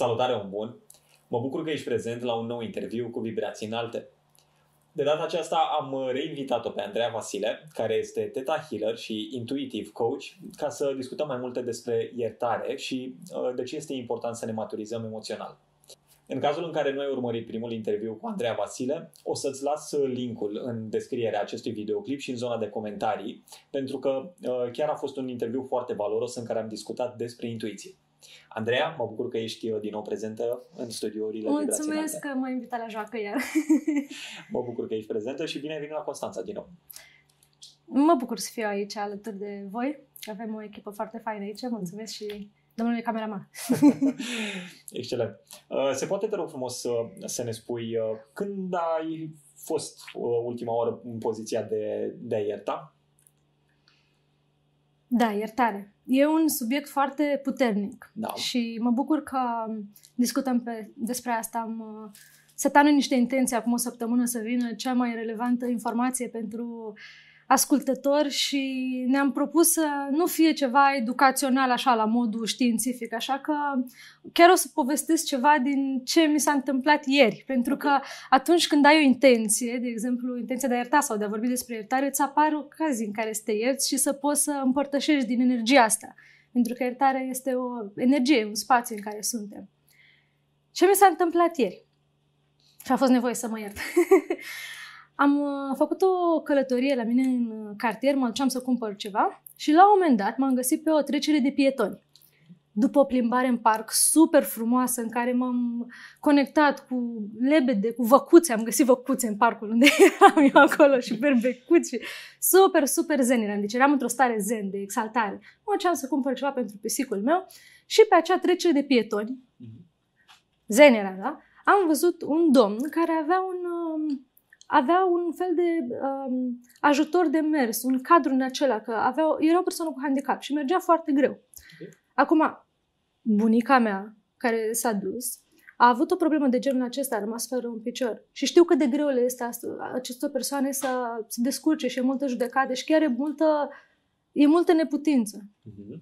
Salutare, un bun! Mă bucur că ești prezent la un nou interviu cu vibrații înalte. De data aceasta am reinvitat-o pe Andreea Vasile, care este teta healer și intuitive coach, ca să discutăm mai multe despre iertare și uh, de ce este important să ne maturizăm emoțional. În cazul în care nu ai urmărit primul interviu cu Andreea Vasile, o să-ți las uh, linkul în descrierea acestui videoclip și în zona de comentarii, pentru că uh, chiar a fost un interviu foarte valoros în care am discutat despre intuiție. Andreea, mă bucur că ești uh, din nou prezentă în studiourile Mulțumesc că m-ai invitat la joacă iar. mă bucur că ești prezentă și bine ai venit la Constanța din nou. Mă bucur să fiu aici alături de voi. Avem o echipă foarte faină aici. Mulțumesc și domnule cameraman. Excelent. Uh, se poate, te rog frumos, să, uh, să ne spui când ai fost ultima oară în poziția de, de a ierta? Da, iertare e un subiect foarte puternic da. și mă bucur că discutăm pe, despre asta. Am uh, setat niște intenții acum o săptămână să vină cea mai relevantă informație pentru uh, ascultători și ne-am propus să nu fie ceva educațional așa la modul științific, așa că chiar o să povestesc ceva din ce mi s-a întâmplat ieri, pentru că atunci când ai o intenție, de exemplu intenția de a ierta sau de a vorbi despre iertare, îți apar ocazii în care să te ierți și să poți să împărtășești din energia asta, pentru că iertarea este o energie, un spațiu în care suntem. Ce mi s-a întâmplat ieri? Și a fost nevoie să mă iert. am uh, făcut o călătorie la mine în uh, cartier, mă duceam să cumpăr ceva și la un moment dat m-am găsit pe o trecere de pietoni. După o plimbare în parc super frumoasă în care m-am conectat cu lebede, cu văcuțe, am găsit văcuțe în parcul unde eram eu acolo și berbecuți și super, super zen eram. Deci eram într-o stare zen de exaltare. Mă duceam să cumpăr ceva pentru pisicul meu și pe acea trecere de pietoni, mhm. zen era, da? Am văzut un domn care avea un um, avea un fel de um, ajutor de mers, un cadru în acela, că avea, era o persoană cu handicap și mergea foarte greu. Okay. Acum, bunica mea, care s-a dus, a avut o problemă de genul acesta, a rămas fără un picior. Și știu cât de greu le este acestor persoane să se descurce și e multă judecată și chiar e multă, e multă neputință. Mm-hmm.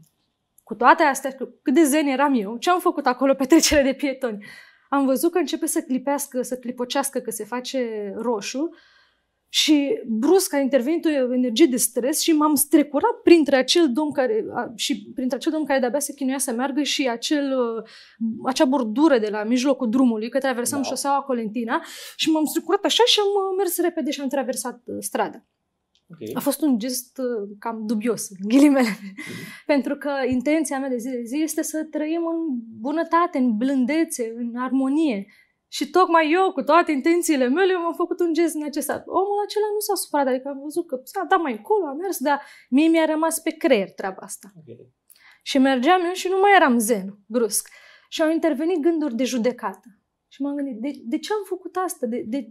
Cu toate astea, cât de zen eram eu, ce am făcut acolo pe trecere de pietoni? am văzut că începe să clipească, să clipocească, că se face roșu și brusc a intervenit o energie de stres și m-am strecurat printre acel domn care, și printre acel domn care de-abia se chinuia să meargă și acel, uh, acea bordură de la mijlocul drumului, că traversam da. șoseaua Colentina și m-am strecurat așa și am mers repede și am traversat uh, strada. Okay. A fost un gest uh, cam dubios, în ghilimele. Mm-hmm. Pentru că intenția mea de zi de zi este să trăim în bunătate, în blândețe, în armonie. Și tocmai eu, cu toate intențiile mele, m-am făcut un gest în Omul acela nu s-a supărat, adică am văzut că s-a dat mai încolo, a mers, dar mie mi-a rămas pe creier treaba asta. Okay. Și mergeam eu și nu mai eram zen, brusc. Și au intervenit gânduri de judecată. Și m-am gândit, de, de ce am făcut asta? De, de,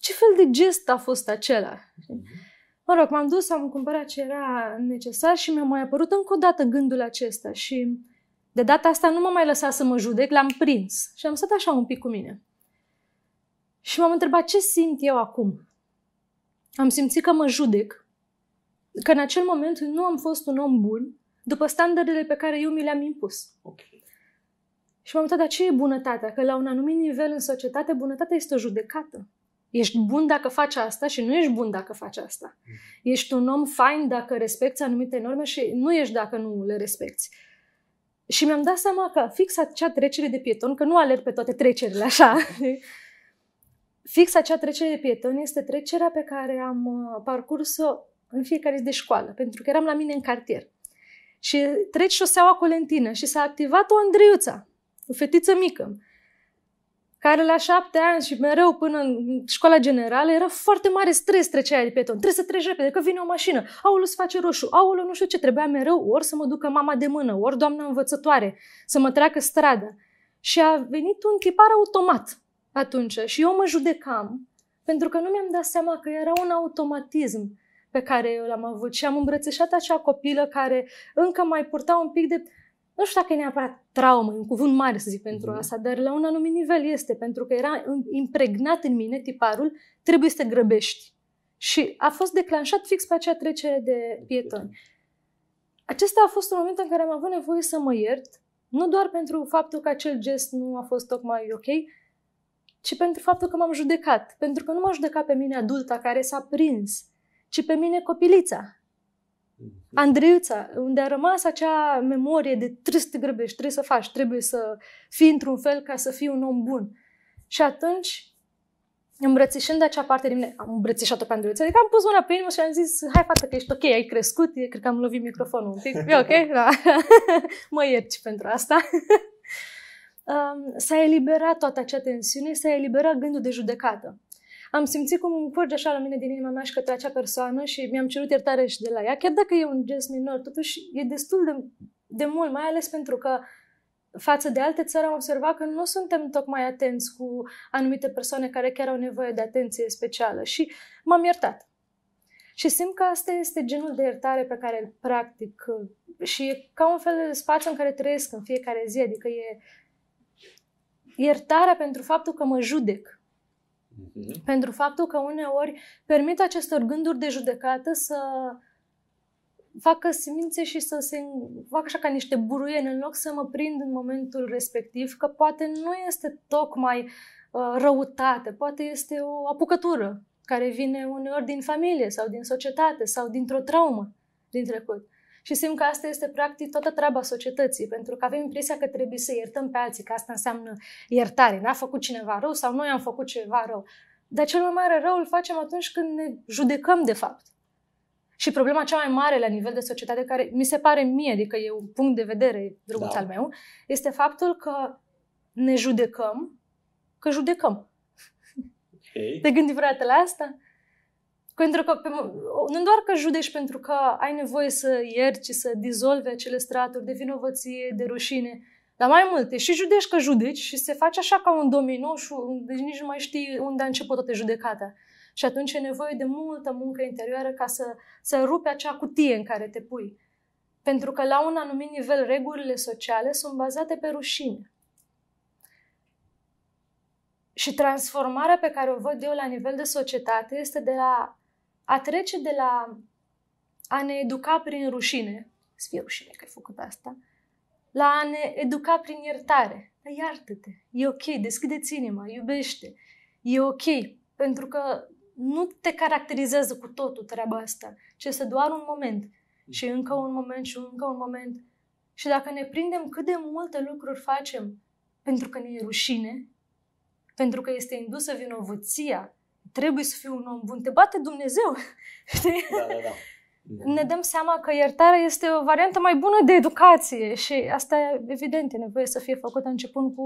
ce fel de gest a fost acela? Mm-hmm. Mă rog, m-am dus, am cumpărat ce era necesar și mi-a mai apărut încă o dată gândul acesta și de data asta nu m-a mai lăsat să mă judec, l-am prins și am stat așa un pic cu mine. Și m-am întrebat ce simt eu acum. Am simțit că mă judec, că în acel moment nu am fost un om bun după standardele pe care eu mi le-am impus. Okay. Și m-am întrebat dar ce e bunătatea? Că la un anumit nivel în societate, bunătatea este o judecată. Ești bun dacă faci asta și nu ești bun dacă faci asta. Mhm. Ești un om fain dacă respecti anumite norme și nu ești dacă nu le respecti. Și mi-am dat seama că fix acea trecere de pieton, că nu alerg pe toate trecerile așa, fix acea trecere de pieton este trecerea pe care am uh, parcurs-o în fiecare zi de școală, pentru că eram la mine în cartier. Și treci șoseaua lentină și s-a activat o Andreiuța, o fetiță mică, care la șapte ani și mereu până în școala generală era foarte mare stres trecea de peton, Trebuie să treci repede, că vine o mașină, Aul se face roșu, Aul nu știu ce, trebuia mereu ori să mă ducă mama de mână, ori doamna învățătoare, să mă treacă strada. Și a venit un tipar automat atunci și eu mă judecam pentru că nu mi-am dat seama că era un automatism pe care eu l-am avut și am îmbrățișat acea copilă care încă mai purta un pic de nu știu dacă e neapărat traumă, e un cuvânt mare să zic pentru mm. asta, dar la un anumit nivel este, pentru că era impregnat în mine tiparul, trebuie să te grăbești. Și a fost declanșat fix pe acea trecere de pietoni. Acesta a fost un moment în care am avut nevoie să mă iert, nu doar pentru faptul că acel gest nu a fost tocmai ok, ci pentru faptul că m-am judecat. Pentru că nu m-am judecat pe mine adulta care s-a prins, ci pe mine copilița Mhm. Andreiuța, unde a rămas acea memorie de trebuie să te grăbești, trebuie să faci, trebuie să fii într-un fel ca să fii un om bun. Și atunci, îmbrățișând acea parte din mine, am îmbrățișat-o pe Andreiuța, adică am pus una pe inimă și am zis, hai fată că ești ok, ai crescut, cred că am lovit microfonul un pic, e ok, da. mă ierci pentru asta. Um, s-a eliberat toată acea tensiune, s-a eliberat gândul de judecată am simțit cum curge așa la mine din inima mea și către acea persoană și mi-am cerut iertare și de la ea, chiar dacă e un gest minor, totuși e destul de, de mult, mai ales pentru că față de alte țări am observat că nu suntem tocmai atenți cu anumite persoane care chiar au nevoie de atenție specială și m-am iertat. Și simt că asta este genul de iertare pe care îl practic și e ca un fel de spațiu în care trăiesc în fiecare zi, adică e iertarea pentru faptul că mă judec Mhm. pentru faptul că uneori permit acestor gânduri de judecată să facă semințe și să se facă așa ca niște buruieni în loc să mă prind în momentul respectiv că poate nu este tocmai uh, răutate, poate este o apucătură care vine uneori din familie sau din societate sau dintr-o traumă din trecut. Și simt că asta este practic toată treaba societății, pentru că avem impresia că trebuie să iertăm pe alții, că asta înseamnă iertare. N-a făcut cineva rău sau noi am făcut ceva rău. Dar cel mai mare rău îl facem atunci când ne judecăm, de fapt. Și problema cea mai mare la nivel de societate, care mi se pare mie, adică e un punct de vedere drăguț da. al meu, este faptul că ne judecăm că judecăm. Okay. Te gândi vreodată la asta? Pentru că, pe, nu doar că judești pentru că ai nevoie să ierci, să dizolve acele straturi de vinovăție, de rușine, dar mai multe și judești că judeci și se face așa ca un domino și deci nici nu mai știi unde a început toată judecata. Și atunci e nevoie de multă muncă interioară ca să, să rupe acea cutie în care te pui. Pentru că la un anumit nivel regulile sociale sunt bazate pe rușine. Și transformarea pe care o văd eu la nivel de societate este de la a trece de la a ne educa prin rușine, să fie rușine că ai făcut asta, la a ne educa prin iertare. Iartă-te, e ok, deschide-ți inima, iubește, e ok, pentru că nu te caracterizează cu totul treaba asta, ci este doar un moment și încă un moment și încă un moment. Și dacă ne prindem cât de multe lucruri facem pentru că ne e rușine, pentru că este indusă vinovăția trebuie să fiu un om bun, te bate Dumnezeu. Da, da, da. da. Ne dăm seama că iertarea este o variantă mai bună de educație și asta, evident, e nevoie să fie făcută începând cu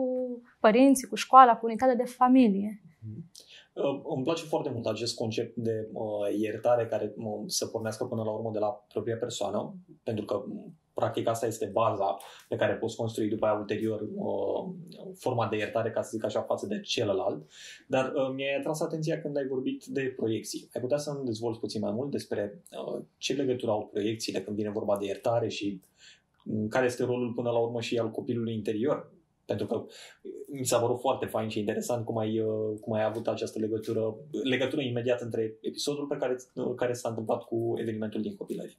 părinții, cu școala, cu unitatea de familie. Mm-hmm. Uh, îmi place foarte mult acest concept de uh, iertare care uh, să pornească până la urmă de la propria persoană, pentru că mm, practic asta este baza pe care poți construi după aia ulterior uh, forma de iertare, ca să zic așa, față de celălalt. Dar uh, mi-ai atras atenția când ai vorbit de proiecții. Ai putea să-mi dezvolți puțin mai mult despre uh, ce legătură au proiecțiile când vine vorba de iertare și mm, care este rolul până la urmă și al copilului interior pentru că mi s-a părut foarte fain și interesant cum ai, uh, cum ai avut această legătură, legătură imediat între episodul pe care, uh, care s-a întâmplat cu evenimentul din copilărie.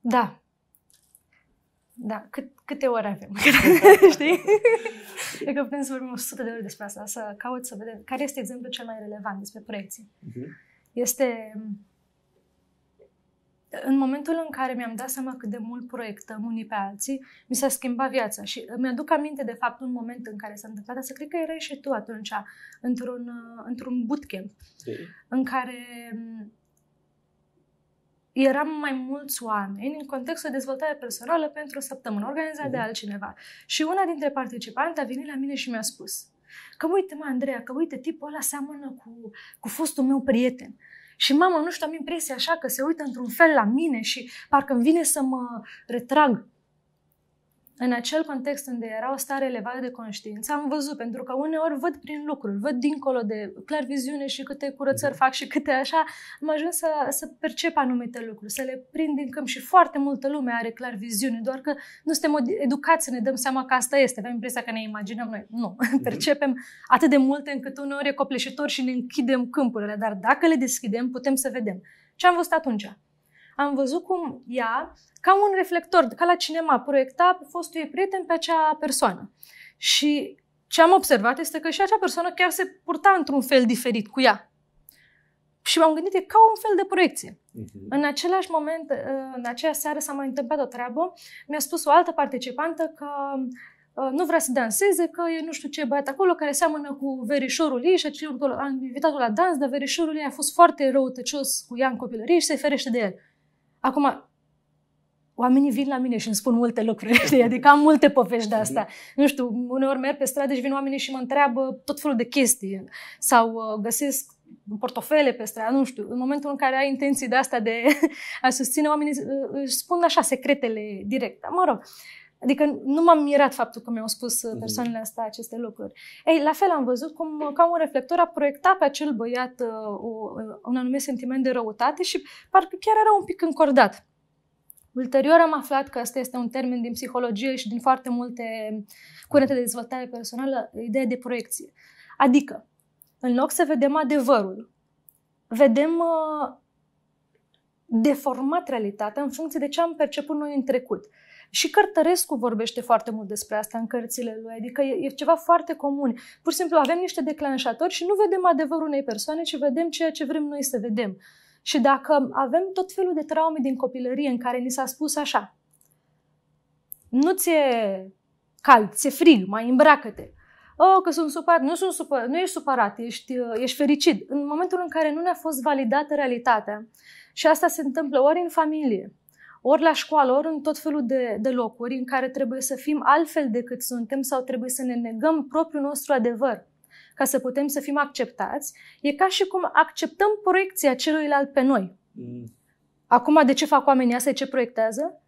Da. Da, cât, câte ore avem? Știi? Cred că putem să vorbim 100 de ore despre asta, să caut să vedem care este exemplul cel mai relevant despre proiecții. Uh-huh. Este în momentul în care mi-am dat seama cât de mult proiectăm unii pe alții, mi s-a schimbat viața și mi-aduc aminte de fapt un moment în care s-a întâmplat asta, cred că erai și tu atunci, într-un, uh, într-un bootcamp, de. în care mm, eram mai mulți oameni în contextul de dezvoltare personală pentru o săptămână, organizat de. de mhm. altcineva. Și una dintre participante a venit la mine și mi-a spus că uite mă, Andreea, că uite, tipul ăla seamănă cu, cu fostul meu prieten. Și mama, nu știu, am impresia așa că se uită într-un fel la mine și parcă îmi vine să mă retrag în acel context unde era o stare elevată de conștiință, am văzut, pentru că uneori văd prin lucruri, văd dincolo de clar viziune și câte curățări mhm. fac și câte așa, am ajuns să, să percep anumite lucruri, să le prind din câmp și foarte multă lume are clar viziune, doar că nu suntem educați să ne dăm seama că asta este, avem impresia că ne imaginăm noi. Nu, mhm. percepem atât de multe încât uneori e copleșitor și ne închidem câmpurile, dar dacă le deschidem, putem să vedem. Ce am văzut atunci? am văzut cum ea, ca un reflector, ca la cinema, proiecta pe fostul ei prieten pe acea persoană. Și ce am observat este că și acea persoană chiar se purta într-un fel diferit cu ea. Și m-am gândit, e ca un fel de proiecție. Uh-huh. În același moment, uh, în aceea seară s-a mai întâmplat o treabă. Mi-a spus o altă participantă că uh, nu vrea să danseze, că e nu știu ce băiat acolo care seamănă cu verișorul ei și acel am invitat-o la dans, dar verișorul ei a fost foarte răutăcios cu ea în copilărie și se ferește de el. Acum, oamenii vin la mine și îmi spun multe lucruri, știi? adică am multe povești de asta. Mhm. Nu știu, uneori merg pe stradă și vin oamenii și mă întreabă tot felul de chestii sau uh, găsesc portofele pe stradă, nu știu, în momentul în care ai intenții de asta de a susține oamenii, își spun așa secretele direct. Dar, mă rog, uh, Adică nu m-am mirat faptul că mi-au spus uh, mhm. persoanele astea aceste lucruri. Ei, la fel am văzut cum uh, ca un reflector a proiectat pe acel băiat uh, uh un anumit sentiment de răutate și parcă chiar era un pic încordat. Ulterior am aflat că asta este un termen din psihologie și din foarte multe curente de dezvoltare personală, ideea de proiecție. Adică, în loc să vedem adevărul, vedem uh, deformat realitatea în funcție de ce am perceput noi în trecut. Uh, și Cărtărescu vorbește foarte mult despre asta în cărțile lui, adică e, e ceva foarte comun. Pur și simplu avem niște declanșatori și nu vedem adevărul unei persoane, ci vedem ceea ce vrem noi să vedem. Și dacă avem tot felul de traume din copilărie în care ni s-a spus așa, nu ți-e cald, ți-e frig, mai îmbracă-te. Oh, că sunt supărat, nu, sunt supărat, nu ești supărat, ești, ești fericit. În momentul în care nu ne-a fost validată realitatea, și asta se întâmplă ori în familie, ori la școală, ori în tot felul de, de locuri în care trebuie să fim altfel decât suntem sau trebuie să ne negăm propriul nostru adevăr ca să putem să fim acceptați, e ca și cum acceptăm proiecția celuilalt pe noi. Mm. Acum, de ce fac oamenii asta, ce proiectează?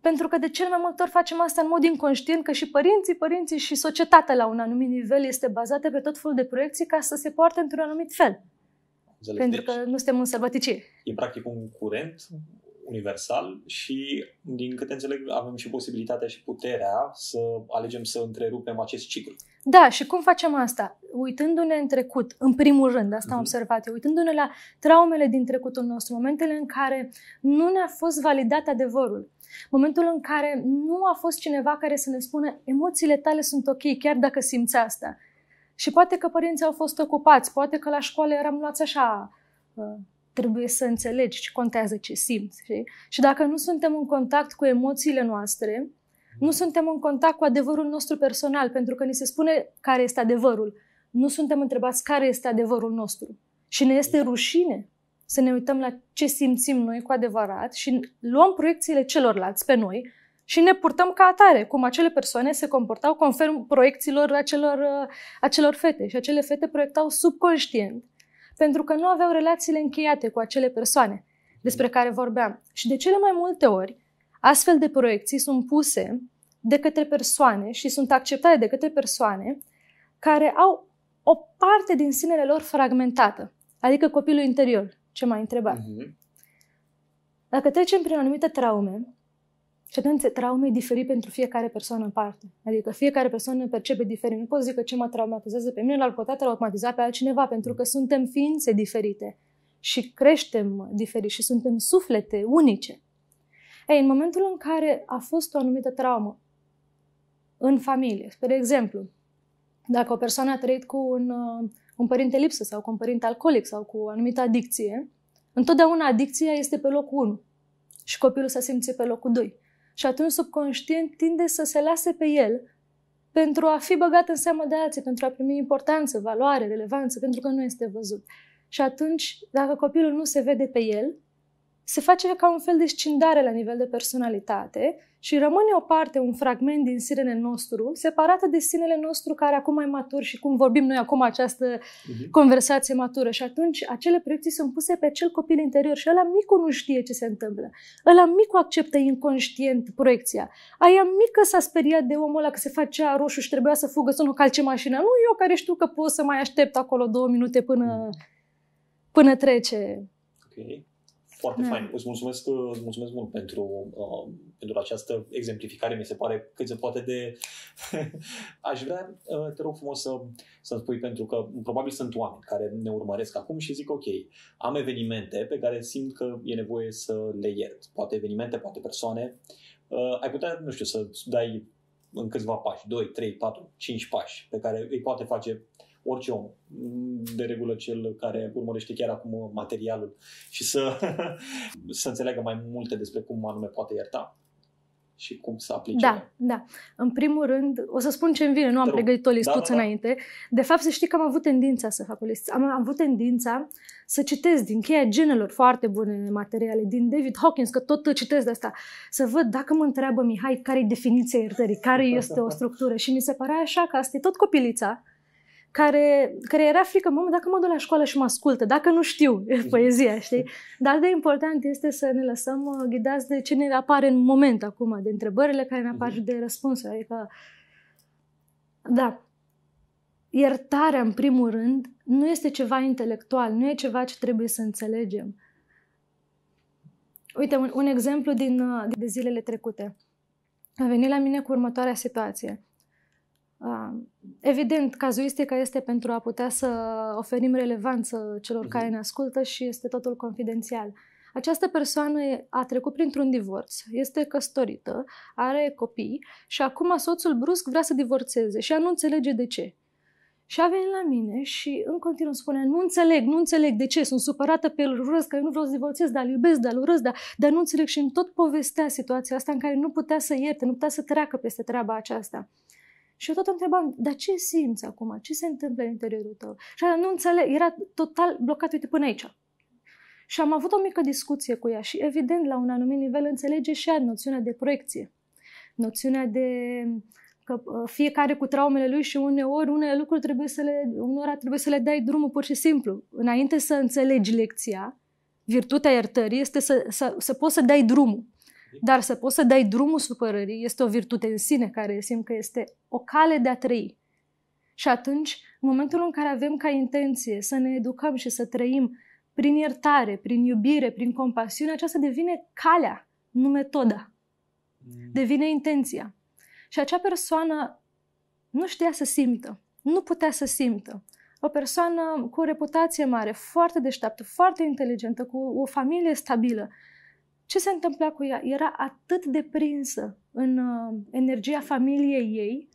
Pentru că de cel mai multe ori facem asta în mod inconștient, că și părinții, părinții și societatea la un anumit nivel este bazată pe tot felul de proiecții ca să se poarte într-un anumit fel. Înțeleg. Pentru deci, că nu suntem în sărbăticie. E practic un curent universal și, din câte înțeleg, avem și posibilitatea și puterea să alegem să întrerupem acest ciclu. Da, și cum facem asta? Uitându-ne în trecut, în primul rând, asta am mhm. observat eu, uitându-ne la traumele din trecutul nostru, momentele în care nu ne-a fost validat adevărul, momentul în care nu a fost cineva care să ne spună emoțiile tale sunt ok, chiar dacă simți asta. Și poate că părinții au fost ocupați, poate că la școală eram luați așa, uh, trebuie să înțelegi ce contează, ce simți. Știi? Și dacă nu suntem în contact cu emoțiile noastre, nu suntem în contact cu adevărul nostru personal, pentru că ni se spune care este adevărul. Nu suntem întrebați care este adevărul nostru. Și ne este rușine să ne uităm la ce simțim noi cu adevărat și luăm proiecțiile celorlalți pe noi și ne purtăm ca atare, cum acele persoane se comportau conform proiecțiilor acelor, acelor fete. Și acele fete proiectau subconștient pentru că nu aveau relațiile încheiate cu acele persoane despre care vorbeam. Și de cele mai multe ori, astfel de proiecții sunt puse de către persoane și sunt acceptate de către persoane care au o parte din sinele lor fragmentată, adică copilul interior, ce m a întrebat. Uh-huh. Dacă trecem prin anumite traume, și atunci e diferit pentru fiecare persoană în parte. Adică fiecare persoană percepe diferit. Nu pot zic că ce mă traumatizează pe mine l-ar putea traumatiza pe altcineva, pentru că suntem ființe diferite și creștem diferit și suntem suflete unice. Ei, în momentul în care a fost o anumită traumă în familie, spre exemplu, dacă o persoană a trăit cu un, uh, un părinte lipsă sau cu un părinte alcoolic sau cu o anumită adicție, întotdeauna adicția este pe locul 1 și copilul se simțe pe locul 2. Și atunci subconștient tinde să se lase pe el pentru a fi băgat în seamă de alții, pentru a primi importanță, valoare, relevanță, pentru că nu este văzut. Și atunci, dacă copilul nu se vede pe el, se face ca un fel de scindare la nivel de personalitate și rămâne o parte, un fragment din sinele nostru, separată de sinele nostru care acum e matur și cum vorbim noi acum această uh-huh. conversație matură. Și atunci acele proiecții sunt puse pe cel copil interior și ăla micu nu știe ce se întâmplă. Ăla micu acceptă inconștient proiecția. Aia mică s-a speriat de omul ăla că se facea roșu și trebuia să fugă să nu calce mașina. Nu eu care știu că pot să mai aștept acolo două minute până, mhm. până trece. Okay. Foarte hmm. fain. Îți mulțumesc, uh, îți mulțumesc mult pentru, uh, pentru această exemplificare. Mi se pare cât se poate de... Aș vrea, uh, te rog frumos să, să spui, pentru că probabil sunt oameni care ne urmăresc acum și zic, ok, am evenimente pe care simt că e nevoie să le iert. Poate evenimente, poate persoane. Uh, ai putea, nu știu, să dai în câțiva pași, 2, 3, 4, 5 pași pe care îi poate face uh, orice om, de regulă cel care urmărește chiar acum materialul și să, să înțeleagă mai multe despre cum anume poate ierta și cum să aplice. Da, da. În primul rând, o să spun ce îmi vine, nu am pregătit o da, listuță da, da, înainte. De fapt, să știi că am avut tendința să fac o listuță. Am, am avut tendința să citesc din cheia genelor foarte bune materiale, din David Hawkins, că tot citesc de asta, să văd dacă mă întreabă Mihai care e definiția iertării, care este o structură. Și mi se părea așa că asta e tot copilița care, care era frică, mamă, dacă mă duc la școală și mă ascultă, dacă nu știu mhm. poezia, știi? Dar de important este să ne lăsăm uh, ghidați de ce ne apare în moment acum, de întrebările care ne apar mhm. și de răspunsuri. Adică, da, iertarea, în primul rând, nu este ceva intelectual, nu e ceva ce trebuie să înțelegem. Uite, un, un exemplu din uh, de zilele trecute. A venit la mine cu următoarea situație Evident, cazuistica este pentru a putea să oferim relevanță celor care mhm. ne ascultă și este totul confidențial. Această persoană a trecut printr-un divorț, este căsătorită, are copii și acum soțul brusc vrea să divorțeze și ea nu înțelege de ce. Și a venit la mine și în continuu spunea, nu înțeleg, nu înțeleg de ce, sunt supărată pe el, urăsc, că eu nu vreau să divorțez, dar îl iubesc, dar îl urăsc, dar, dar nu înțeleg. Și în tot povestea situația asta în care nu putea să ierte, nu putea să treacă peste treaba aceasta. Și eu tot întrebam, dar ce simți acum? Ce se întâmplă în interiorul tău? Și nu înțeleg, era total blocat, uite, până aici. Și am avut o mică discuție cu ea și, evident, la un anumit nivel înțelege și ea noțiunea de proiecție. Noțiunea de că uh, fiecare cu traumele lui și uneori unele lucruri trebuie să le, unora trebuie să le dai drumul pur și simplu. Înainte să înțelegi lecția, virtutea iertării este să, să, să poți să dai drumul. Dar să poți să dai drumul supărării este o virtute în sine care simt că este o cale de a trăi. Și atunci, în momentul în care avem ca intenție să ne educăm și să trăim prin iertare, prin iubire, prin compasiune, aceasta devine calea, nu metoda. Mm. Devine intenția. Și acea persoană nu știa să simtă, nu putea să simtă. O persoană cu o reputație mare, foarte deșteaptă, foarte inteligentă, cu o familie stabilă, ce se întâmpla cu ea? Era atât de prinsă în uh, energia familiei ei,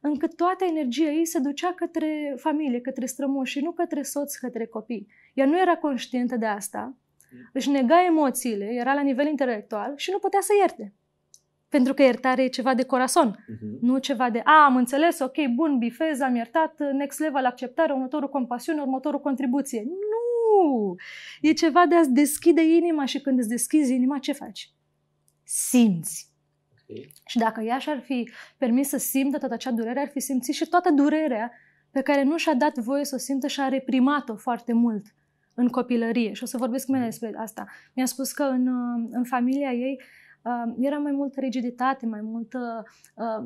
încât toată energia ei se ducea către familie, către strămoși, nu către soț, către copii. Ea nu era conștientă de asta, își nega emoțiile, era la nivel intelectual și nu putea să ierte. Pentru că iertare e ceva de corazon, uh-huh. Mhm. nu ceva de a, am înțeles, ok, bun, bifez, am iertat, next level acceptare, următorul compasiune, următorul contribuție. Nu E ceva de a-ți deschide inima și când îți deschizi inima, ce faci? Simți. Okay. Și dacă ea și-ar fi permis să simtă toată acea durere, ar fi simțit și toată durerea pe care nu și-a dat voie să o simtă și a reprimat-o foarte mult în copilărie. Și o să vorbesc mai mm. despre asta. Mi-a spus că în, uh, în familia ei era mai multă rigiditate, mai multă,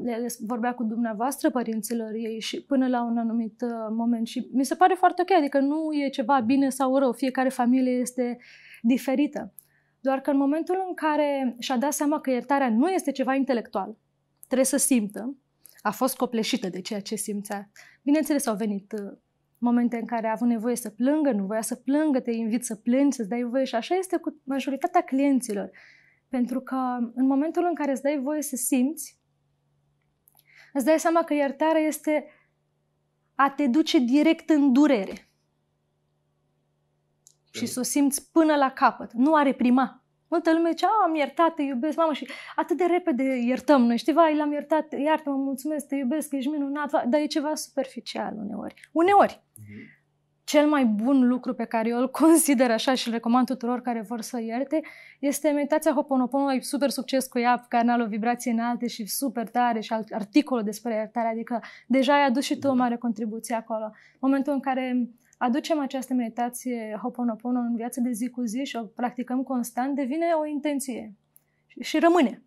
le, le vorbea cu dumneavoastră părinților ei și până la un anumit uh, moment și mi se pare foarte ok, adică nu e ceva bine sau rău, fiecare familie este diferită. Doar că în momentul în care și-a dat seama că iertarea nu este ceva intelectual, trebuie să simtă, a fost copleșită de ceea ce simțea. Bineînțeles, au venit uh, momente în care a avut nevoie să plângă, nu voia să plângă, te invit să plângi, să-ți dai voie și așa este cu majoritatea clienților. Pentru că în momentul în care îți dai voie să simți, îți dai seama că iertarea este a te duce direct în durere. Și să o simți până la capăt, nu a reprima. Multă lume zice, ah, am iertat, te iubesc, mamă, și atât de repede iertăm noi, știi, vai, l-am iertat, iartă-mă, mulțumesc, te iubesc, ești minunat, dar e ceva superficial uneori. Uneori. Uh-huh cel mai bun lucru pe care eu îl consider așa și îl recomand tuturor care vor să ierte este meditația Hoponopono, ai super succes cu ea, care o vibrație înaltă și super tare și articolul despre iertare, adică deja ai adus și tu o da. mare contribuție acolo. Momentul în care aducem această meditație Hoponopono în viața de zi cu zi și o practicăm constant, devine o intenție și rămâne.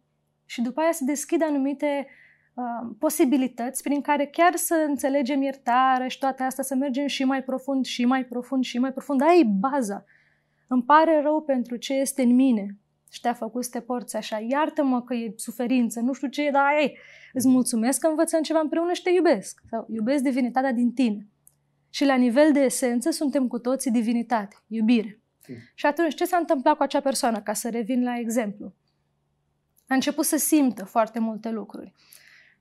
Și după aia se deschid anumite uh, Uh, posibilități prin care chiar să înțelegem iertare și toate astea, să mergem și mai profund, și mai profund, și mai profund. Aia e baza. Îmi pare rău pentru ce este în mine și te-a făcut să te porți așa. Iartă-mă că e suferință, nu știu ce e, dar ei, Îți mulțumesc că învățăm ceva împreună și te iubesc. Sau iubesc divinitatea din tine. Și la nivel de esență suntem cu toții divinitate, iubire. Mm. Și atunci ce s-a întâmplat cu acea persoană, ca să revin la exemplu? A început să simtă foarte multe lucruri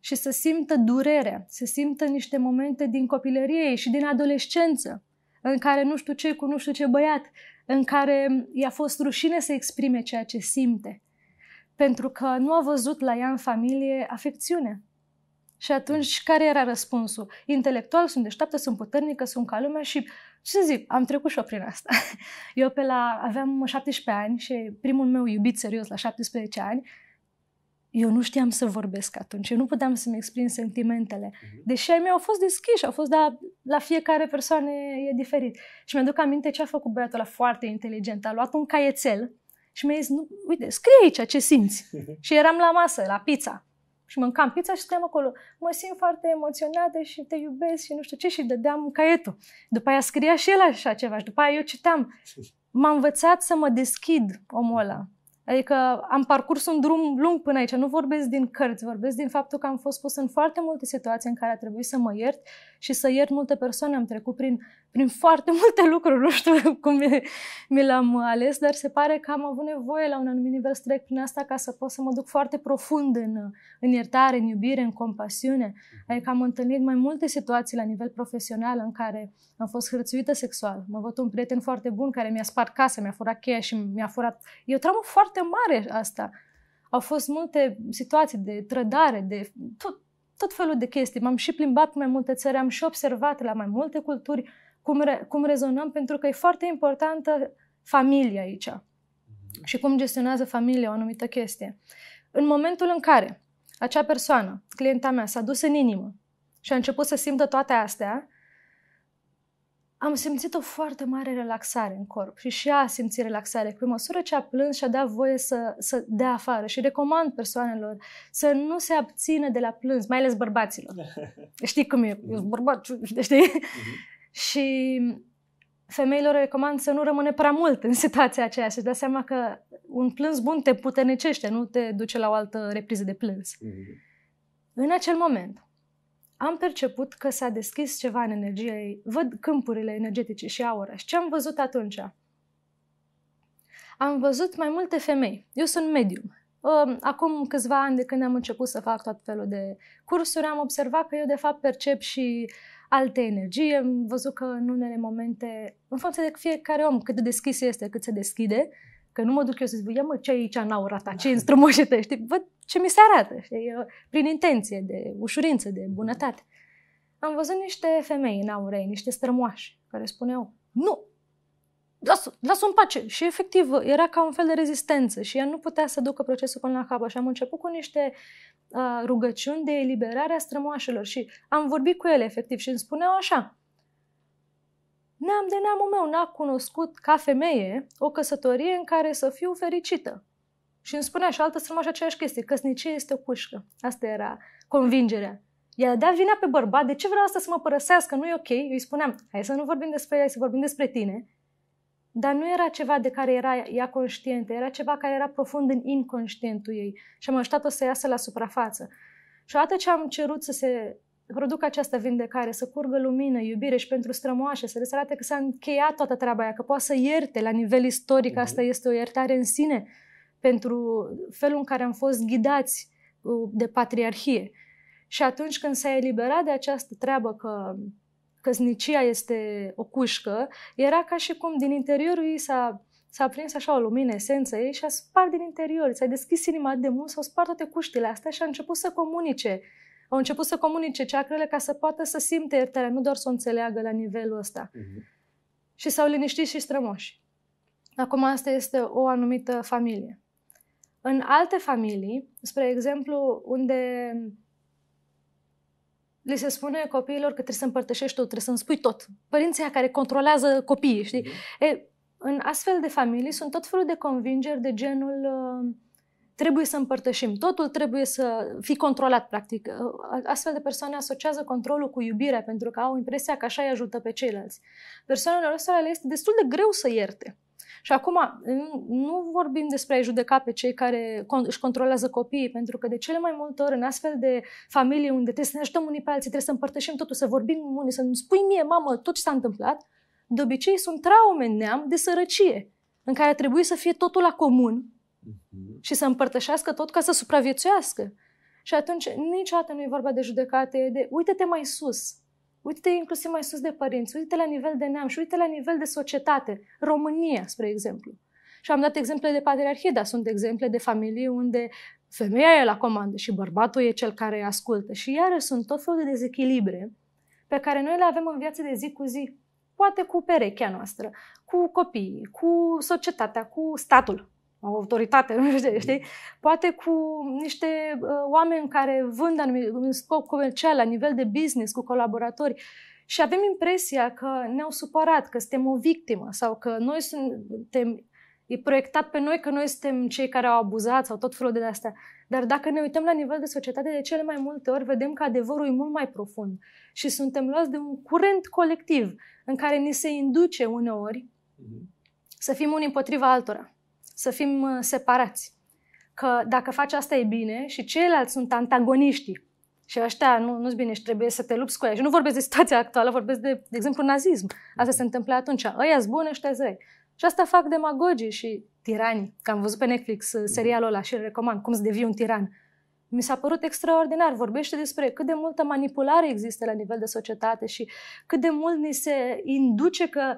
și să simtă durere, să simtă niște momente din copilărie și din adolescență, în care nu știu ce cu nu știu ce băiat, în care i-a fost rușine să exprime ceea ce simte, pentru că nu a văzut la ea în familie afecțiune. Și atunci, care era răspunsul? Intelectual, sunt deșteaptă, sunt puternică, sunt ca lumea și, ce să zic, am trecut și o prin asta. Eu pe la, aveam 17 ani și primul meu iubit serios la 17 ani, eu nu știam să vorbesc atunci, eu nu puteam să-mi exprim sentimentele. Mhm. Deși ai mei au fost deschiși, au fost, dar la fiecare persoană e diferit. Și mi-aduc aminte ce a făcut băiatul ăla foarte inteligent. A luat un caietel și mi-a zis, nu, uite, scrie aici ce simți. și eram la masă, la pizza. Și mâncam pizza și stăteam acolo. Mă simt foarte emoționată și te iubesc și nu știu ce și dădeam caietul. După aia scria și el așa ceva și după aia eu citeam. M-a învățat să mă deschid omul ăla Adică am parcurs un drum lung până aici. Nu vorbesc din cărți, vorbesc din faptul că am fost pus în foarte multe situații în care a trebuit să mă iert și să iert multe persoane. Am trecut prin, prin foarte multe lucruri, nu știu cum mi, mi l-am ales, dar se pare că am avut nevoie la un anumit nivel să trec prin asta ca să pot să mă duc foarte profund în, în iertare, în iubire, în compasiune. Mhm. Adică am întâlnit mai multe situații la nivel profesional în care am fost hrățuită sexual. Mă văd un prieten foarte bun care mi-a spart casa, mi-a furat cheia și mi-a furat... Eu o foarte foarte mare asta. Au fost multe situații de trădare, de tot, tot felul de chestii. M-am și plimbat mai multe țări, am și observat la mai multe culturi cum, re, cum rezonăm, pentru că e foarte importantă familia aici și cum gestionează familia o anumită chestie. În momentul în care acea persoană, clienta mea, s-a dus în inimă și a început să simtă toate astea, am simțit o foarte mare relaxare în corp și și ea a simțit relaxare. Pe măsură ce a plâns și a dat voie să, să dea afară și recomand persoanelor să nu se abțină de la plâns, mai ales bărbaților. Știi cum e, eu mhm. bărbat, știi? Mhm. și femeilor recomand să nu rămâne prea mult în situația aceea, să-și dea seama că un plâns bun te puternicește, nu te duce la o altă repriză de plâns. Mhm. În acel moment, am perceput că s-a deschis ceva în energia ei. Văd câmpurile energetice și aură. Și ce am văzut atunci? Am văzut mai multe femei. Eu sunt medium. Ă, acum câțiva ani de când am început să fac tot felul de cursuri, am observat că eu de fapt percep și alte energii. Am văzut că în unele momente, în funcție de fiecare om, cât de deschis este, cât se deschide, că nu mă duc eu să zic, ia mă, ce aici în aura ta, ce instrumoșe te, știi? Văd ce mi se arată, știi? Eu, prin intenție, de ușurință, de bunătate. Am văzut niște femei în aurei, niște strămoași, care spuneau, nu, lasă-o las în pace. Și efectiv era ca un fel de rezistență și ea nu putea să ducă procesul până la capăt. Și am început cu niște uh, rugăciuni de eliberare a strămoașelor și am vorbit cu ele efectiv și îmi spuneau așa, Neam de neamul meu n-a cunoscut ca femeie o căsătorie în care să fiu fericită. Și îmi spunea și altă strămoșă aceeași chestie, căsnicie este o cușcă. Asta era convingerea. Ea dea vina pe bărbat, de ce vreau asta să mă părăsească, nu e ok. Eu îi spuneam, hai să nu vorbim despre ea, să vorbim despre tine. Dar nu era ceva de care era ea conștientă, era ceva care era profund în inconștientul ei. Și am așteptat-o să iasă la suprafață. Și odată ce am cerut să se producă această vindecare, să curgă lumină, iubire și pentru strămoașe, să le arate că s-a încheiat toată treaba aia, că poate să ierte la nivel istoric, mhm. asta este o iertare în sine, pentru felul în care am fost ghidați uh, de patriarhie. Și atunci când s-a eliberat de această treabă că căsnicia este o cușcă, era ca și cum din interiorul ei s-a, s-a prins așa o lumină, esență ei, și a spart din interior. S-a deschis inima de mult, s-au spart toate cuștile astea și a început să comunice. Au început să comunice ceacrele ca să poată să simte iertarea, nu doar să o înțeleagă la nivelul ăsta. Mm-hmm. Și s-au liniștit și strămoși. Acum asta este o anumită familie. În alte familii, spre exemplu, unde li se spune copiilor că trebuie să împărtășești tot, trebuie să-mi spui tot. Părinții care controlează copiii, știi? Mm-hmm. E, în astfel de familii sunt tot felul de convingeri de genul uh, trebuie să împărtășim, totul trebuie să fii controlat, practic. Uh, astfel de persoane asociază controlul cu iubirea, pentru că au impresia că așa îi ajută pe ceilalți. Persoanelor ăstora le este destul de greu să ierte. Și acum, nu vorbim despre a judeca pe cei care își controlează copiii, pentru că de cele mai multe ori, în astfel de familii unde trebuie să ne ajutăm unii pe alții, trebuie să împărtășim totul, să vorbim unii, să nu spui mie, mamă, tot ce s-a întâmplat, de obicei sunt traume neam de sărăcie, în care trebuie să fie totul la comun mhm. și să împărtășească tot ca să supraviețuiască. Și atunci niciodată nu e vorba de judecate, de uite-te mai sus, Uite-te inclusiv mai sus de părinți, uite la nivel de neam și uite la nivel de societate. România, spre exemplu. Și am dat exemple de patriarhie, dar sunt exemple de familii unde femeia e la comandă și bărbatul e cel care îi ascultă. Și iarăși sunt tot felul de dezechilibre pe care noi le avem în viața de zi cu zi, poate cu perechea noastră, cu copiii, cu societatea, cu statul o autoritate, nu știu, mm. știi? Poate cu niște uh, oameni care vând în scop comercial, la nivel de business, cu colaboratori. Și avem impresia că ne-au supărat, că suntem o victimă sau că noi suntem e proiectat pe noi că noi suntem cei care au abuzat sau tot felul de astea. Dar dacă ne uităm la nivel de societate, de cele mai multe ori vedem că adevărul e mult mai profund și suntem luați de un curent colectiv în care ni se induce uneori mm-hmm. să fim unii împotriva altora să fim uh, separați. Că dacă faci asta e bine și ceilalți sunt antagoniști și ăștia nu, nu-ți bine și trebuie să te lupți cu ei. Și nu vorbesc de situația actuală, vorbesc de, de exemplu, nazism. Asta se întâmplă atunci. Ăia-s bune, ăștia zăi. Și asta fac demagogii și tiranii. Că am văzut pe Netflix uh, serialul ăla și îl recomand, cum să devii un tiran. Mi s-a părut extraordinar. Vorbește despre cât de multă manipulare există la nivel de societate și cât de mult ni se induce că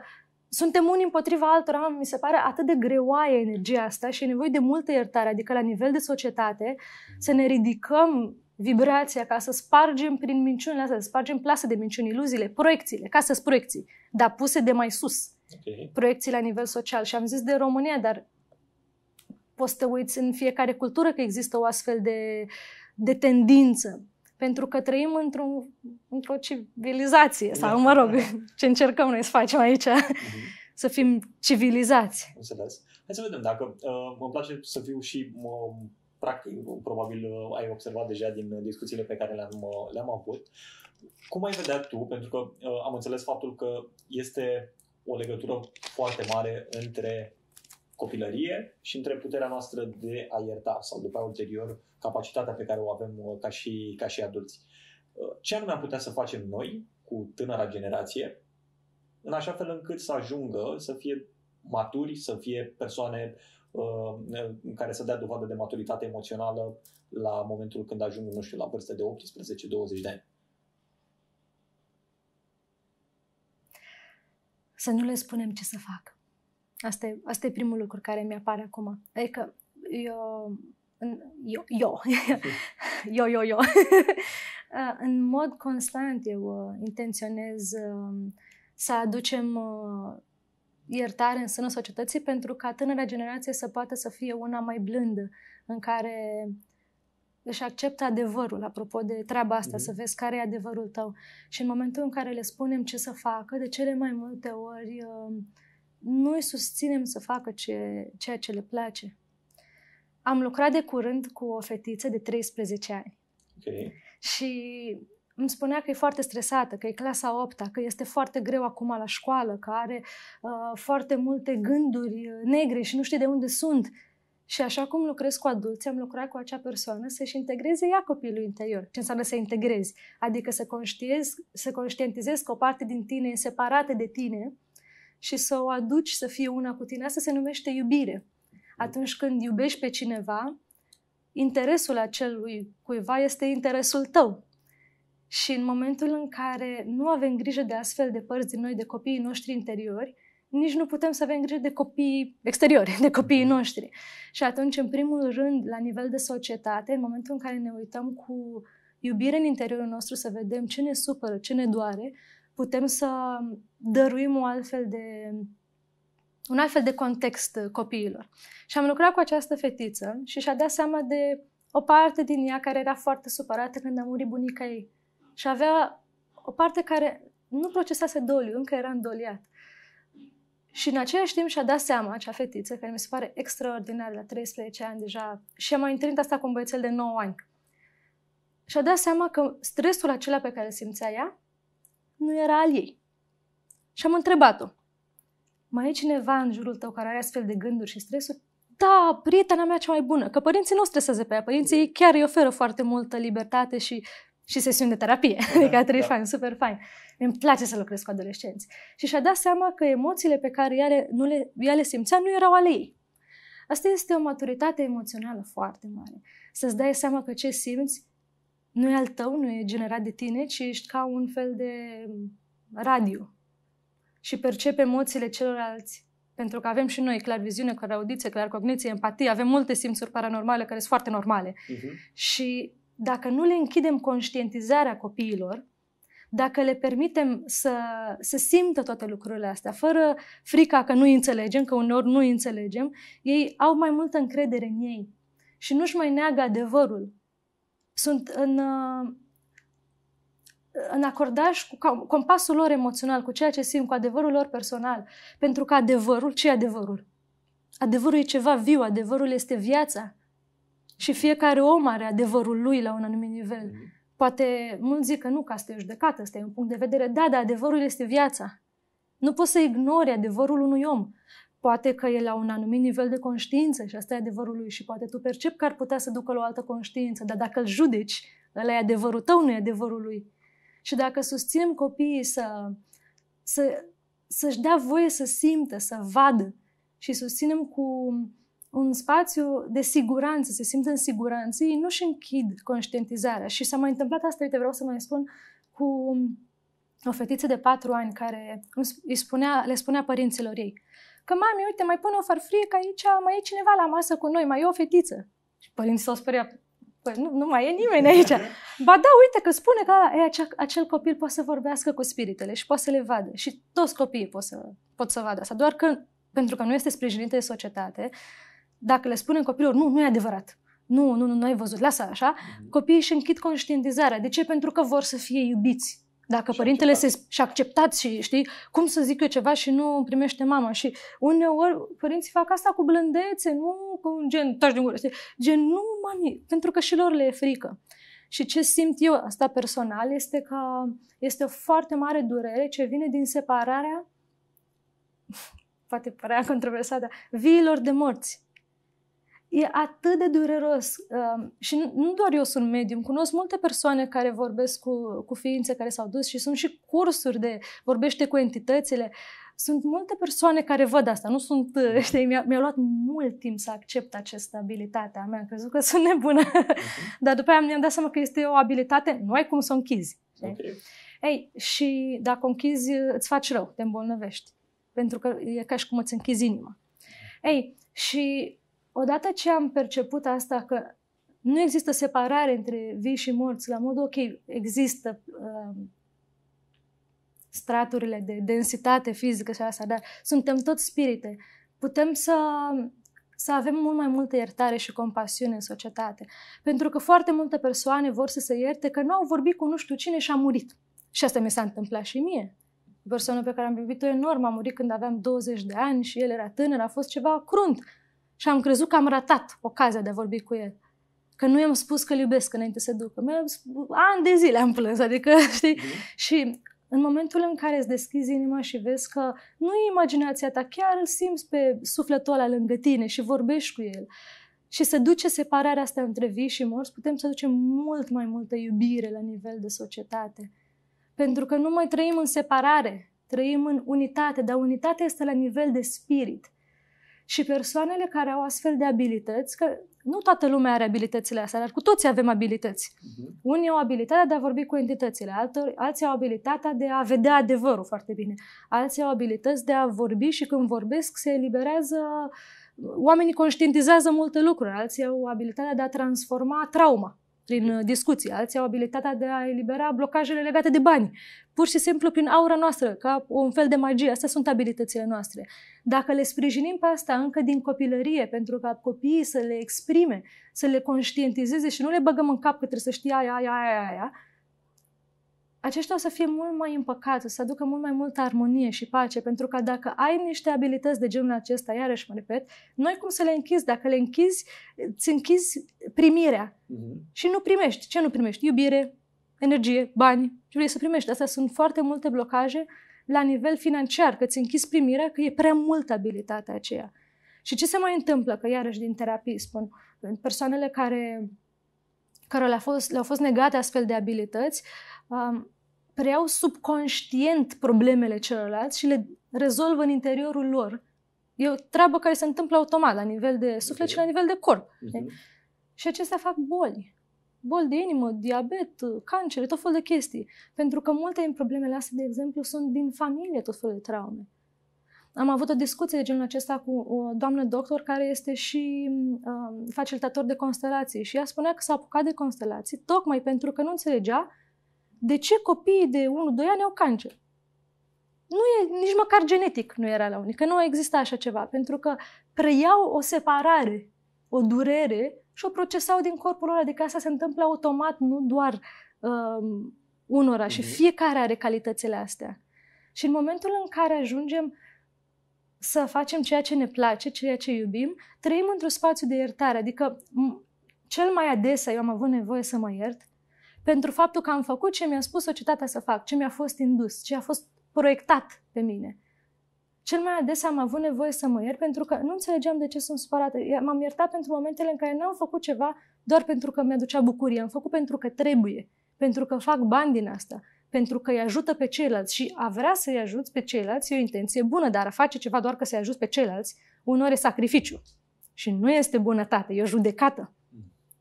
suntem unii împotriva altora, mi se pare atât de greoaie energia asta și e nevoie de multă iertare, adică la nivel de societate, să ne ridicăm vibrația ca să spargem prin minciunile astea, să spargem plasă de minciuni, iluziile, proiecțiile, ca să proiecții, dar puse de mai sus. Okay. Proiecții la nivel social. Și am zis de România, dar poți să te uiți în fiecare cultură că există o astfel de, de tendință pentru că trăim într-o, într-o civilizație, sau, da. mă rog, ce încercăm noi să facem aici, mm-hmm. să fim civilizați. Înțeles. Hai să vedem dacă uh, îmi place să fiu și mă, practic, probabil uh, ai observat deja din discuțiile pe care le-am, uh, le-am avut. Cum ai vedea tu, pentru că uh, am înțeles faptul că este o legătură foarte mare între copilărie și între puterea noastră de a ierta sau după ulterior capacitatea pe care o avem uh, ca și, ca și adulți. Uh, ce anume am putea să facem noi cu tânăra generație în așa fel încât să ajungă să fie maturi, să fie persoane uh, în care să dea dovadă de maturitate emoțională la momentul când ajung, nu știu, la vârste de 18-20 de ani. Să nu le spunem ce să facă. Asta e, asta e primul lucru care mi apare acum. Adică eu, eu, eu, eu, eu, eu. în mod constant eu uh, intenționez um, să aducem uh, iertare în sânul societății pentru ca tânăra generație să poată să fie una mai blândă, în care își acceptă adevărul, apropo de treaba asta, mm-hmm. să vezi care e adevărul tău. Și în momentul în care le spunem ce să facă, de cele mai multe ori uh, noi susținem să facă ce, ceea ce le place. Am lucrat de curând cu o fetiță de 13 ani. Okay. Și îmi spunea că e foarte stresată, că e clasa 8 că este foarte greu acum la școală, că are uh, foarte multe gânduri uh, negre și nu știe de unde sunt. Și așa cum lucrez cu adulți, am lucrat cu acea persoană să-și integreze ea copilul interior. Ce înseamnă să integrezi? Adică să, conștiezi, să conștientizezi că o parte din tine e separată de tine, și să o aduci să fie una cu tine. Asta se numește iubire. Atunci când iubești pe cineva, interesul acelui cuiva este interesul tău. Și în momentul în care nu avem grijă de astfel de părți din noi, de copiii noștri interiori, nici nu putem să avem grijă de copiii exteriori, de copiii mhm. noștri. Și atunci, în primul rând, la nivel de societate, în momentul în care ne uităm cu iubire în interiorul nostru, să vedem ce ne supără, ce ne doare, putem să dăruim o altfel de, un altfel de context copiilor. Și am lucrat cu această fetiță și și-a dat seama de o parte din ea care era foarte supărată când a murit bunica ei. Și avea o parte care nu procesase doliu, încă era îndoliat. Și în același timp și-a dat seama, acea fetiță, care mi se pare extraordinar, la 13 ani deja, și am mai întâlnit asta cu un băiețel de 9 ani. Și-a dat seama că stresul acela pe care îl simțea ea nu era al ei. Și am întrebat-o. Mai e cineva în jurul tău care are astfel de gânduri și stresuri? Da, prietena mea cea mai bună, că părinții nu stresează pe ea. Părinții chiar îi oferă foarte multă libertate și, și sesiuni de terapie. Da, adică trei da. fain, super fain. Îmi place să lucrez cu adolescenți. Și și-a dat seama că emoțiile pe care ea le, nu le, ea le simțea nu erau ale ei. Asta este o maturitate emoțională foarte mare. Să-ți dai seama că ce simți nu e al tău, nu e generat de tine, ci ești ca un fel de radio și percepe emoțiile celorlalți. Pentru că avem și noi clar viziune, clar audiție, clar cogniție, empatie, avem multe simțuri paranormale care sunt foarte normale. Uh-huh. Și dacă nu le închidem conștientizarea copiilor, dacă le permitem să, să simtă toate lucrurile astea, fără frica că nu înțelegem, că uneori nu înțelegem, ei au mai multă încredere în ei și nu-și mai neagă adevărul sunt în, uh, în acordaj cu compasul lor emoțional, cu ceea ce simt, cu adevărul lor personal. Pentru că adevărul, ce e adevărul? Adevărul e ceva viu, adevărul este viața. Și fiecare om are adevărul lui la un anumit nivel. Mhm. Poate mulți zic că nu, că asta e judecată, asta e un punct de vedere. Da, dar adevărul este viața. Nu poți să ignori adevărul unui om. Poate că e la un anumit nivel de conștiință și asta e adevărul lui și poate tu percepi că ar putea să ducă la o altă conștiință, dar dacă îl judeci, ăla e adevărul tău, nu e adevărul lui. Și dacă susținem copiii să, să, să-și dea voie să simtă, să vadă și susținem cu un spațiu de siguranță, se simt în siguranță, ei nu-și închid conștientizarea. Și s-a mai întâmplat asta, uite, vreau să mai spun, cu o fetiță de patru ani care îi spunea, le spunea părinților ei, că mami, uite, mai pun o farfurie că aici mai e cineva la masă cu noi, mai e o fetiță. Și părinții s-au speriat, păi nu, nu mai e nimeni aici. Ba da, uite că spune că e, acea, acel copil poate să vorbească cu spiritele și poate să le vadă. Și toți copiii pot să, pot să vadă asta, doar că pentru că nu este sprijinită de societate, dacă le spunem copilor, nu, nu e adevărat, nu, nu, nu, nu ai văzut, lasă așa, mhm. copiii își închid conștientizarea. De ce? Pentru că vor să fie iubiți dacă și părintele acceptat. se, și acceptați și știi, cum să zic eu ceva și nu primește mama. Și uneori părinții fac asta cu blândețe, nu cu gen, taci din gură, știi? gen, nu, mami, pentru că și lor le e frică. Și ce simt eu asta personal este că este o foarte mare durere ce vine din separarea, poate părea controversată, viilor de morți e atât de dureros. uh, și nu, nu doar eu sunt medium, cunosc multe persoane care vorbesc cu, cu ființe care s-au dus și sunt și cursuri de vorbește cu entitățile. Sunt multe persoane care văd asta, nu sunt, da. știi, mi-a, mi-a luat mult timp să accept această abilitate a mea, am crezut că sunt nebună, uh-huh. dar după aia mi-am dat seama că este o abilitate, nu ai cum să o închizi. Okay. Ei, și dacă o închizi, îți faci rău, te îmbolnăvești, pentru că e ca și cum îți închizi inima. Ei, și odată ce am perceput asta că nu există separare între vii și morți, la modul, ok, există uh, straturile de densitate fizică și asta, dar suntem tot spirite. Putem să, să avem mult mai multă iertare și compasiune în societate. Pentru că foarte multe persoane vor să se ierte că nu au vorbit cu nu știu cine și a murit. Și asta mi s-a întâmplat și mie. Persoana pe care am iubit-o enorm a murit când aveam 20 de ani și el era tânăr, a fost ceva crunt. Și am crezut că am ratat ocazia de a vorbi cu el. Că nu i-am spus că îl iubesc înainte să ducă. Mi-am spus, ani de zile am plâns, adică, știi? Mm. Și în momentul în care îți deschizi inima și vezi că nu e imaginația ta, chiar îl simți pe sufletul ăla lângă tine și vorbești cu el. Și se duce separarea asta între vii și morți, putem să ducem mult mai multă iubire la nivel de societate. Pentru că nu mai trăim în separare, trăim în unitate, dar unitatea este la nivel de spirit. Și persoanele care au astfel de abilități, că nu toată lumea are abilitățile astea, dar cu toții avem abilități. Uh-huh. Unii au abilitatea de a vorbi cu entitățile, altor, alții au abilitatea de a vedea adevărul foarte bine, alții au abilități de a vorbi și când vorbesc se eliberează oamenii conștientizează multe lucruri, alții au abilitatea de a transforma trauma prin uh, discuții, alții au abilitatea de a elibera blocajele legate de bani, pur și simplu prin aura noastră, ca un fel de magie. Astea sunt abilitățile noastre. Dacă le sprijinim pe asta încă din copilărie, pentru ca copiii să le exprime, să le conștientizeze și nu le băgăm în cap că trebuie să știe aia, aia, aia, aia, aia aceștia o să fie mult mai împăcați, o să aducă mult mai multă armonie și pace, pentru că dacă ai niște abilități de genul acesta, iarăși mă repet, noi cum să le închizi? Dacă le închizi, îți închizi primirea mm-hmm. și nu primești. Ce nu primești? Iubire, energie, bani, ce vrei să primești. Astea sunt foarte multe blocaje la nivel financiar, că îți închizi primirea, că e prea multă abilitatea aceea. Și ce se mai întâmplă? Că iarăși din terapie spun, persoanele care care le-au fost, le fost negate astfel de abilități, um, preiau subconștient problemele celorlalți și le rezolvă în interiorul lor. E o treabă care se întâmplă automat, la nivel de suflet okay. și la nivel de corp. Uh-huh. Și acestea fac boli. Boli de inimă, diabet, cancer, tot felul de chestii. Pentru că multe din problemele astea, de exemplu, sunt din familie, tot felul de traume. Am avut o discuție de genul acesta cu o doamnă doctor care este și um, facilitator de constelații și ea spunea că s-a apucat de constelații tocmai pentru că nu înțelegea de ce copiii de 1-2 ani au cancer. Nu e, nici măcar genetic nu era la unii, că nu exista așa ceva, pentru că preiau o separare, o durere și o procesau din corpul lor, adică asta se întâmplă automat, nu doar um, unora și mhm. fiecare are calitățile astea. Și în momentul în care ajungem să facem ceea ce ne place, ceea ce iubim, trăim într-un spațiu de iertare. Adică, cel mai adesea eu am avut nevoie să mă iert, pentru faptul că am făcut ce mi-a spus societatea să fac, ce mi-a fost indus, ce a fost proiectat pe mine. Cel mai adesea am avut nevoie să mă iert pentru că nu înțelegeam de ce sunt supărată. M-am iertat pentru momentele în care n-am făcut ceva doar pentru că mi-aducea bucurie. Am făcut pentru că trebuie, pentru că fac bani din asta, pentru că îi ajută pe ceilalți și a vrea să-i ajuți pe ceilalți e o intenție bună, dar a face ceva doar că să-i ajuți pe ceilalți, unor e sacrificiu. Și nu este bunătate, e o judecată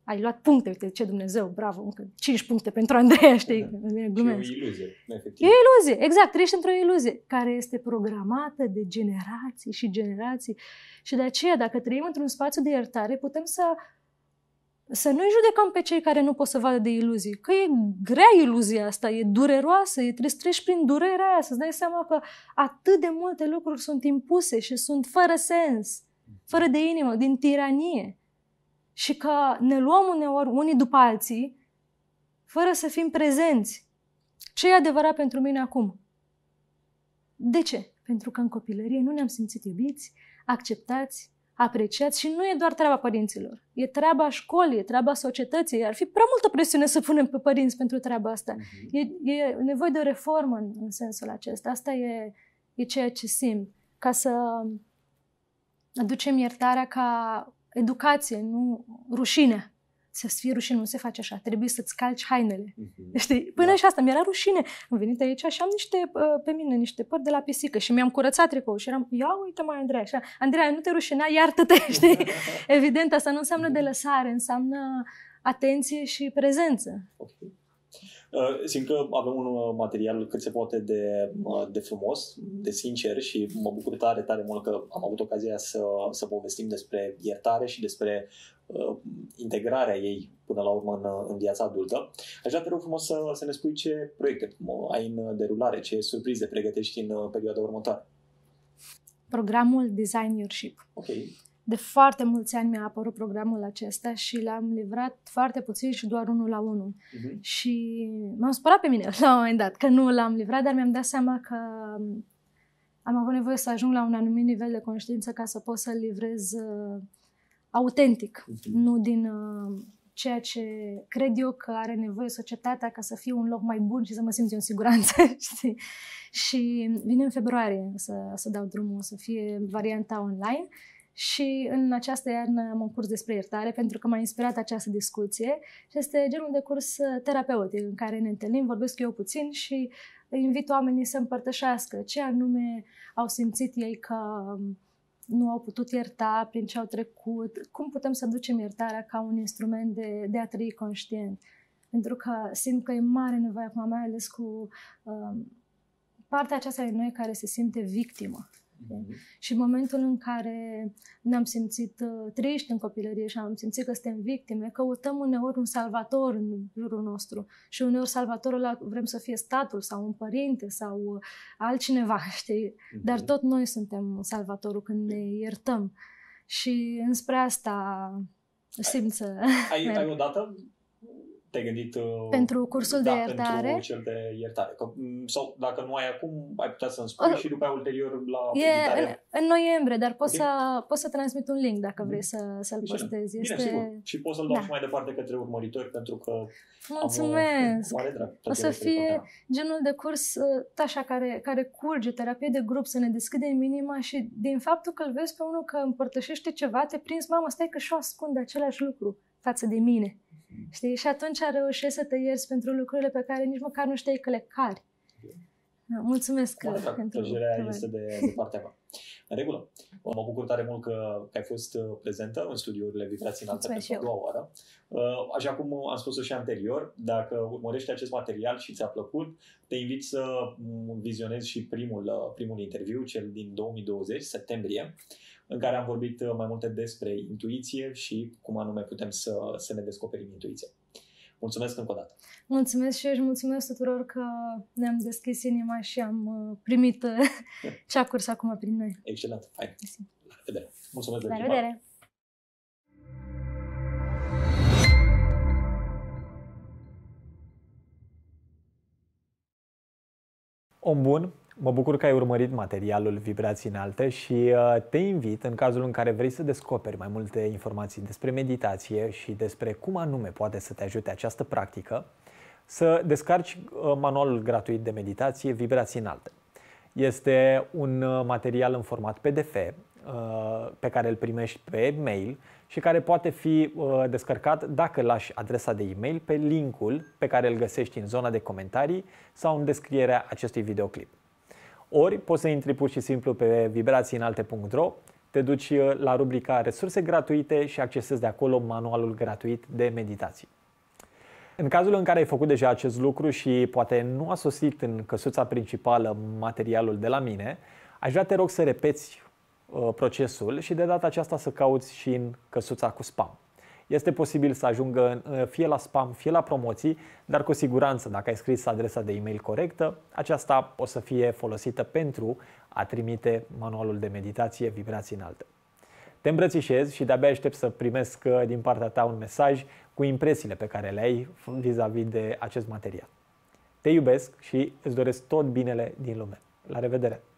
ai luat puncte, uite ce Dumnezeu, bravo, încă 5 puncte pentru Andreea, da. știi, da. E o iluzie, da, efectiv. E o iluzie, exact, trăiești într-o iluzie care este programată de generații și generații și de aceea, dacă trăim într-un spațiu de iertare, putem să să nu-i judecăm pe cei care nu pot să vadă de iluzii, că e grea iluzia asta, e dureroasă, e trebuie să treci prin durerea aia, să-ți dai seama că atât de multe lucruri sunt impuse și sunt fără sens, mm-hmm. fără de inimă, din tiranie și că ne luăm uneori unii după alții fără să fim prezenți. Ce e adevărat pentru mine acum? De ce? Pentru că în copilărie nu ne-am simțit iubiți, acceptați, apreciați și nu e doar treaba părinților. E treaba școlii, e treaba societății. Ar fi prea multă presiune să punem pe părinți pentru treaba asta. Mhm. E, e nevoie de o reformă în, în sensul acesta. Asta e, e ceea ce simt. Ca să aducem iertarea ca educație, nu rușine. Să fie rușine, nu se face așa. Trebuie să-ți calci hainele. Mm-hmm. Știi? Până da. și asta, mi-era rușine. Am venit aici și am niște, uh, pe mine, niște păr de la pisică și mi-am curățat tricoul și eram, ia uite mai Andreea, așa, Andreea, nu te rușina, iartă-te, știi? Evident, asta nu înseamnă de mhm. lăsare, înseamnă atenție și prezență. Okay. Uh, simt că avem un uh, material cât se poate de, uh, de frumos, de sincer și mă bucur tare, tare mult că am avut ocazia să, să povestim despre iertare și despre uh, integrarea ei până la urmă în, în viața adultă. Aș vrea, te rog frumos, să, să ne spui ce proiecte ai în derulare, ce surprize pregătești în perioada următoare. Programul Design Your Ship. Okay de foarte mulți ani mi-a apărut programul acesta și l-am livrat foarte puțin și doar unul la unul. Uh-huh. Și m-am spărat pe mine la un moment dat că nu l-am livrat, dar mi-am dat seama că um, am avut nevoie să ajung la un anumit nivel de conștiință ca să pot să-l livrez uh, autentic, uh-huh. nu din uh, ceea ce cred eu că are nevoie societatea ca să fie un loc mai bun și să mă simt eu în siguranță, știi? Și vine în februarie să, să dau drumul, să fie varianta online și în această iarnă am un curs despre iertare pentru că m-a inspirat această discuție și este genul de curs uh, terapeutic în care ne întâlnim, vorbesc eu puțin și invit oamenii să împărtășească ce anume au simțit ei că um, nu au putut ierta, prin ce au trecut, cum putem să ducem iertarea ca un instrument de, de a trăi conștient. Pentru că simt că e mare nevoie acum, mai ales cu um, partea aceasta de noi care se simte victimă Mhm. Și în momentul în care ne-am simțit uh, triști în copilărie și am simțit că suntem victime, căutăm uneori un salvator în jurul nostru. Și uneori salvatorul ăla vrem să fie statul sau un părinte sau uh, altcineva, știi? Mhm. Dar tot noi suntem salvatorul când ne iertăm. Și înspre asta simt să... Ai, ai o dată te-ai gândit... Uh, pentru cursul da, de iertare? pentru cel de iertare. Că, mm, sau dacă nu ai acum, ai putea să-mi spui o, și după aia ulterior la e, în, în noiembrie, dar poți, okay. să, poți să transmit un link dacă mhm. vrei să, să-l Bine. postezi. Bine, este... sigur. Și poți să-l dau da. și mai departe către urmăritori pentru că Mulțumesc! Am o, drag, o să fie da. genul de curs uh, așa care, care curge, terapie de grup, să ne deschidem inima și din faptul că îl vezi pe unul că împărtășește ceva, te prinzi, mamă, stai că și-o ascund același lucru față de mine Știi? Și atunci reușești să te ierți pentru lucrurile pe care nici măcar nu știi că le cari. Da. Mulțumesc Bun, pentru Tăjerea este de, de partea mea. În regulă. Mă bucur tare mult că, că ai fost uh, prezentă în studiurile Vibrații Înalte pentru a doua oară. Uh, așa cum uh, am spus-o și anterior, dacă urmărești acest material și ți-a plăcut, te invit să mm, vizionezi și primul, primul interviu, cel din 2020, septembrie, în care am vorbit uh, mai multe despre intuiție și cum anume putem să, să ne descoperim intuiția. Mulțumesc încă o dată! Mulțumesc și eu mulțumesc tuturor că ne-am deschis inima și am uh, primit ce a curs acum prin noi. Excelent! Hai! La revedere! Mulțumesc! La revedere! Om bun Mă bucur că ai urmărit materialul Vibrații Înalte și uh, te invit, în cazul în care vrei să descoperi mai multe informații despre meditație și despre cum anume poate să te ajute această practică, să descarci uh, manualul gratuit de meditație Vibrații Înalte. Este un uh, material în format PDF pe care îl primești pe mail și care poate fi descărcat dacă lași adresa de e-mail pe linkul pe care îl găsești în zona de comentarii sau în descrierea acestui videoclip. Ori poți să intri pur și simplu pe vibrațiinalte.ro, te duci uh, la rubrica Resurse gratuite și accesezi de acolo manualul gratuit de meditații. În cazul în care ai făcut deja acest lucru și poate nu a sosit în căsuța principală materialul de la mine, aș vrea te rog să repeți uh, procesul și de data aceasta să cauți și în căsuța cu spam este posibil să ajungă fie la spam, fie la promoții, dar cu siguranță, dacă ai scris adresa de e-mail corectă, aceasta o să fie folosită pentru a trimite manualul de meditație vibrații înalte. Te îmbrățișez și de-abia aștept să primesc uh, din partea ta un mesaj cu impresiile pe care le ai vis-a-vis de acest material. Te iubesc și îți doresc tot binele din lume. La revedere!